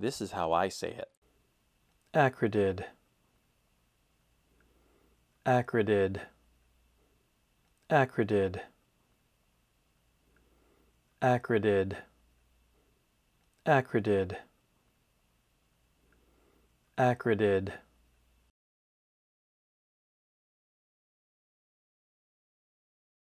This is how I say it. Acridid. Acridid. Acridid. Acridid. Acridid. Acridid.